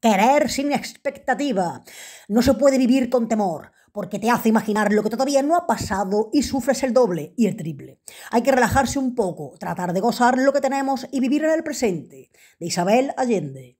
Querer sin expectativa. No se puede vivir con temor, porque te hace imaginar lo que todavía no ha pasado y sufres el doble y el triple. Hay que relajarse un poco, tratar de gozar lo que tenemos y vivir en el presente. De Isabel Allende.